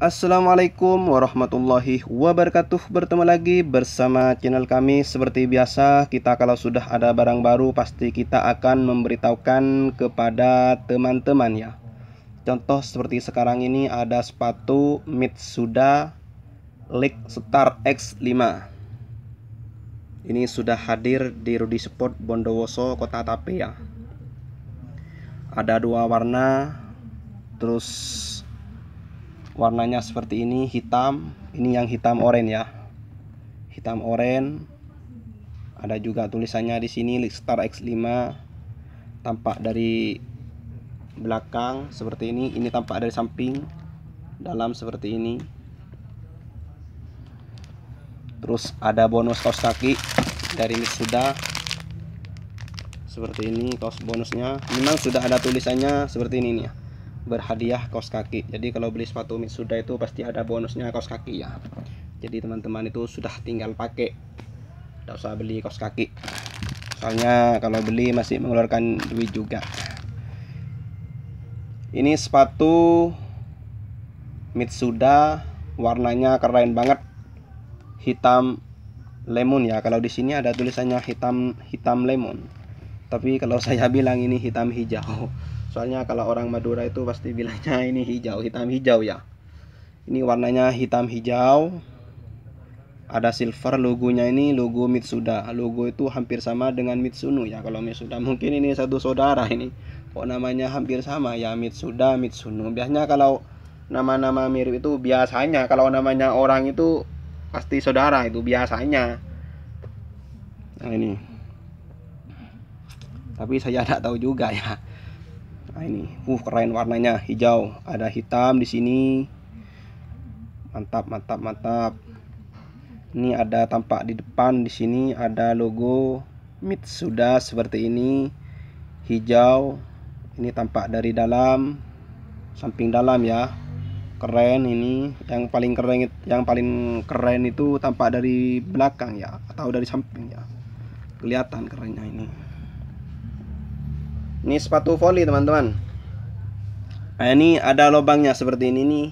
Assalamualaikum warahmatullahi wabarakatuh Bertemu lagi bersama channel kami Seperti biasa kita kalau sudah ada barang baru Pasti kita akan memberitahukan kepada teman-teman ya Contoh seperti sekarang ini ada sepatu Mitsuda Leak Star X5 Ini sudah hadir di Rudy Sport Bondowoso Kota Tape ya Ada dua warna Terus warnanya seperti ini hitam ini yang hitam oranye ya hitam oranye ada juga tulisannya di sini Star X5 tampak dari belakang seperti ini ini tampak dari samping dalam seperti ini terus ada bonus kaos kaki dari ini sudah seperti ini kaos bonusnya memang sudah ada tulisannya seperti ini nih ya berhadiah kaos kaki jadi kalau beli sepatu Mitsuda itu pasti ada bonusnya kaos kaki ya jadi teman-teman itu sudah tinggal pakai tidak usah beli kaos kaki soalnya kalau beli masih mengeluarkan duit juga ini sepatu Mitsuda warnanya keren banget hitam lemon ya kalau di sini ada tulisannya hitam hitam lemon tapi kalau saya bilang ini hitam hijau soalnya kalau orang Madura itu pasti bilangnya ini hijau hitam hijau ya ini warnanya hitam hijau ada silver logonya ini logo Mitsuda logo itu hampir sama dengan Mitsuno ya kalau Mitsuda mungkin ini satu saudara ini kok namanya hampir sama ya Mitsuda Mitsunu biasanya kalau nama-nama mirip itu biasanya kalau namanya orang itu pasti saudara itu biasanya nah ini tapi saya tidak tahu juga ya Nah ini, uh keren warnanya hijau. Ada hitam di sini. Mantap, mantap, mantap. Ini ada tampak di depan di sini ada logo Mitsuda seperti ini. Hijau. Ini tampak dari dalam samping dalam ya. Keren ini. Yang paling keren yang paling keren itu tampak dari belakang ya atau dari samping ya. Kelihatan kerennya ini. Ini sepatu voli teman-teman. Nah ini ada lubangnya seperti ini nih.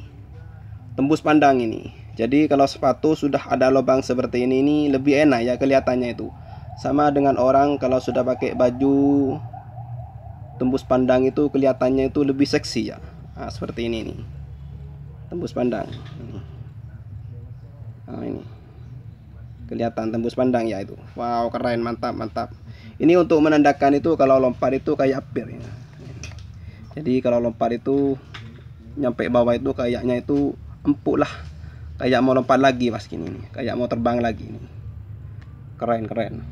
Tembus pandang ini. Jadi kalau sepatu sudah ada lubang seperti ini nih lebih enak ya kelihatannya itu. Sama dengan orang kalau sudah pakai baju tembus pandang itu kelihatannya itu lebih seksi ya. Nah, seperti ini nih. Tembus pandang. Nah, ini. Kelihatan tembus pandang ya itu. Wow, keren, mantap, mantap ini untuk menandakan itu kalau lompat itu kayak apir ya. jadi kalau lompat itu nyampe bawah itu kayaknya itu empuk lah kayak mau lompat lagi mas gini nih kayak mau terbang lagi nih keren keren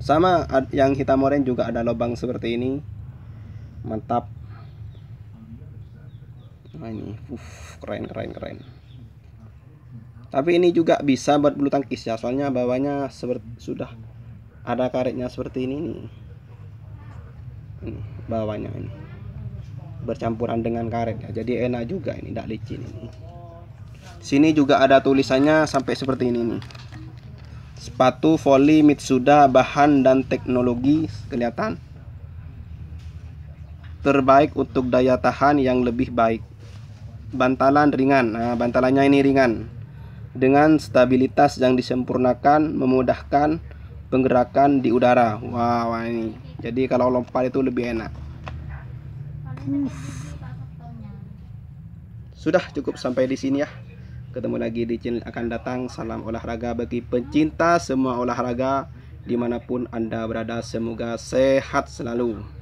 sama yang hitam oren juga ada lubang seperti ini mantap nah ini Uf, keren keren keren tapi ini juga bisa buat bulu tangkis ya soalnya bawahnya sudah ada karetnya seperti ini nih bawahnya ini bercampuran dengan karet ya jadi enak juga ini tidak licin ini sini juga ada tulisannya sampai seperti ini nih sepatu voli Mitsuda bahan dan teknologi kelihatan terbaik untuk daya tahan yang lebih baik bantalan ringan nah bantalannya ini ringan dengan stabilitas yang disempurnakan memudahkan penggerakan di udara wow ini jadi kalau lompat itu lebih enak sudah cukup sampai di sini ya ketemu lagi di channel akan datang salam olahraga bagi pencinta semua olahraga dimanapun anda berada semoga sehat selalu